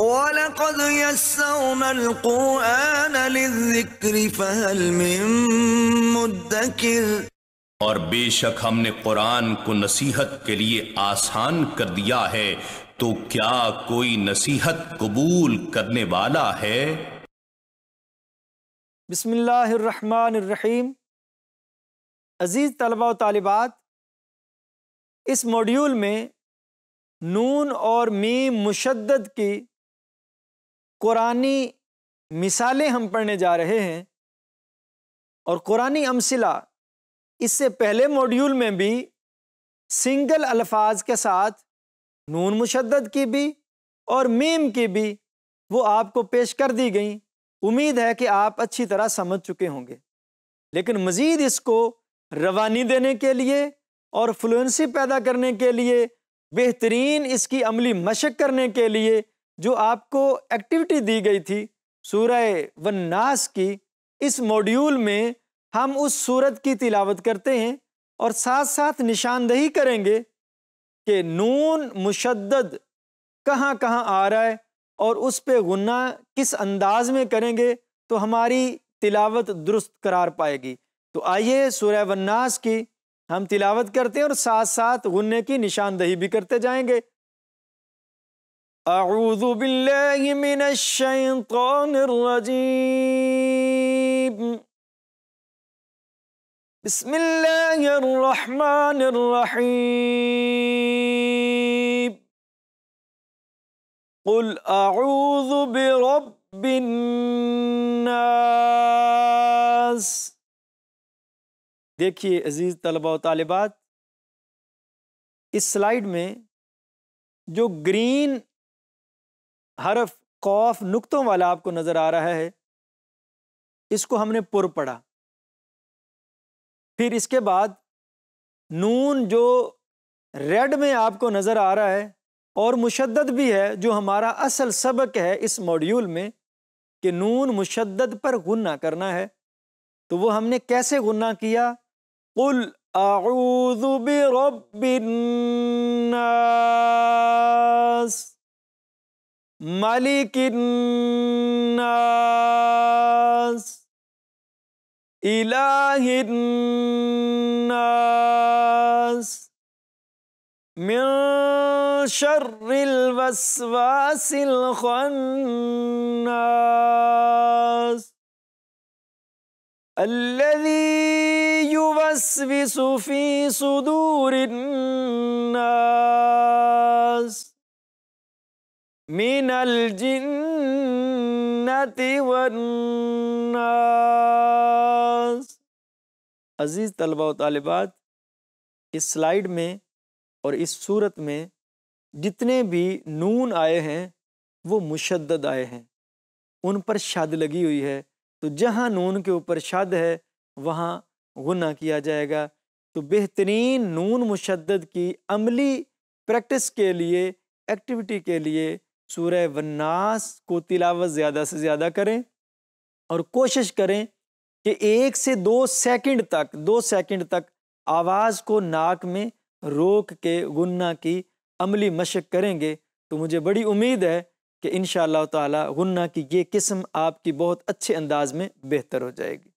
وَلَقَدْ الْقُرْآنَ لِلذِّكْرِ فَهَلْ مِن اور بے شک ہم نے قرآن کو نصیحت کے لیے آسان کر دیا ہے تو کیا کوئی نصیحت قبول کرنے والا ہے بسم اللہ الرحمن الرحیم عزیز طلبہ و طالبات اس موڈیول میں نون اور میم مشدد کی قرآن مثالیں ہم پڑھنے جا رہے ہیں اور قرآن امثلہ اس سے پہلے موڈیول میں بھی سنگل الفاظ کے ساتھ نون مشدد کی بھی اور میم کی بھی وہ آپ کو پیش کر دی گئیں امید ہے کہ آپ اچھی طرح سمجھ چکے ہوں گے لیکن مزید اس کو روانی دینے کے لیے اور فلوئنسی پیدا کرنے کے لیے بہترین اس کی عملی مشق کرنے کے لیے جو آپ کو ایکٹیوٹی دی گئی تھی سورہ وناس کی اس موڈیول میں ہم اس صورت کی تلاوت کرتے ہیں اور ساتھ ساتھ نشاندہی کریں گے کہ نون مشدد کہاں کہاں آ رہا ہے اور اس پہ غنہ کس انداز میں کریں گے تو ہماری تلاوت درست قرار پائے گی تو آئیے سورہ وناس کی ہم تلاوت کرتے ہیں اور ساتھ ساتھ غنے کی نشاندہی بھی کرتے جائیں گے أعوذ بالله من الشيطان الرجيم بسم الله الرحمن الرحيم قل أعوذ برب الناس عزیز طلبہ و طالبات اس سلائیڈ میں جو گرین حرف قوف نقطوں والا آپ کو نظر آ رہا ہے اس کو ہم نے پر پڑا پھر اس کے بعد نون جو ریڈ میں آپ کو نظر آ رہا ہے اور مشدد بھی ہے جو ہمارا اصل سبق ہے اس ماڈیول میں کہ نون مشدد پر غنہ کرنا ہے تو وہ ہم نے کیسے غنہ کیا الناس ملك الناس إله الناس من شر الوسواس الخناس الذي يوسوس في صدور الناس من الجنة والناس عزیز طلبہ و طالبات اس سلائیڈ میں اور اس صورت میں جتنے بھی نون آئے ہیں وہ مشدد آئے ہیں ان پر شاد لگی ہوئی ہے تو جہاں نون کے اوپر شاد ہے وہاں غنہ کیا جائے گا تو بہترین نون مشدد کی عملی پریکٹس کے لیے ایکٹیویٹی کے لیے سورہ وناس کو تلاوت زیادہ سے زیادہ کریں اور کوشش کریں کہ ایک سے دو سیکنڈ تک دو سیکنڈ تک آواز کو ناک میں روک کے غنہ کی عملی مشق کریں گے تو مجھے بڑی امید ہے کہ ان شاء اللہ تعالیٰ غنہ کی یہ قسم آپ کی بہت اچھے انداز میں بہتر ہو جائے گی